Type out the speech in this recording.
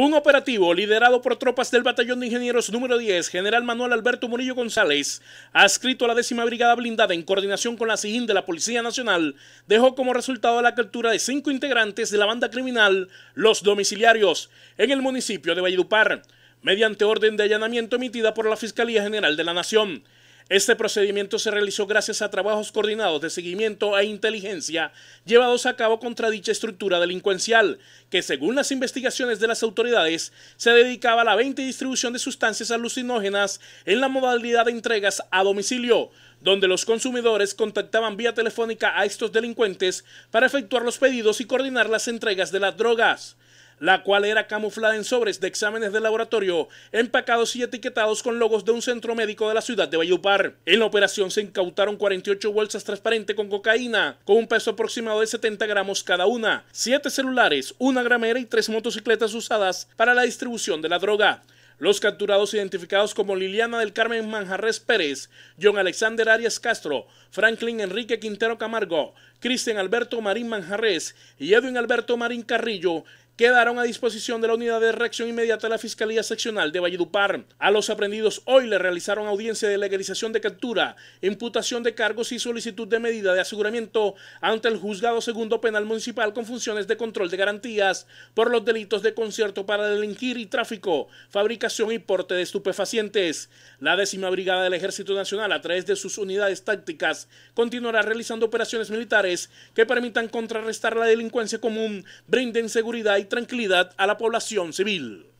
Un operativo liderado por tropas del Batallón de Ingenieros número 10, General Manuel Alberto Murillo González, adscrito a la décima Brigada Blindada en coordinación con la SIGIN de la Policía Nacional, dejó como resultado la captura de cinco integrantes de la banda criminal Los Domiciliarios en el municipio de Valledupar, mediante orden de allanamiento emitida por la Fiscalía General de la Nación. Este procedimiento se realizó gracias a trabajos coordinados de seguimiento e inteligencia llevados a cabo contra dicha estructura delincuencial, que según las investigaciones de las autoridades se dedicaba a la venta y distribución de sustancias alucinógenas en la modalidad de entregas a domicilio, donde los consumidores contactaban vía telefónica a estos delincuentes para efectuar los pedidos y coordinar las entregas de las drogas la cual era camuflada en sobres de exámenes de laboratorio empacados y etiquetados con logos de un centro médico de la ciudad de Vallupar. En la operación se incautaron 48 bolsas transparentes con cocaína, con un peso aproximado de 70 gramos cada una, 7 celulares, una gramera y 3 motocicletas usadas para la distribución de la droga. Los capturados identificados como Liliana del Carmen Manjarres Pérez, John Alexander Arias Castro, Franklin Enrique Quintero Camargo, Cristian Alberto Marín Manjarres y Edwin Alberto Marín Carrillo quedaron a disposición de la unidad de reacción inmediata de la Fiscalía Seccional de Valledupar. A los aprendidos hoy le realizaron audiencia de legalización de captura, imputación de cargos y solicitud de medida de aseguramiento ante el juzgado segundo penal municipal con funciones de control de garantías por los delitos de concierto para delinquir y tráfico, fabricación y porte de estupefacientes. La décima brigada del Ejército Nacional, a través de sus unidades tácticas, continuará realizando operaciones militares que permitan contrarrestar la delincuencia común, brinden seguridad y tranquilidad a la población civil.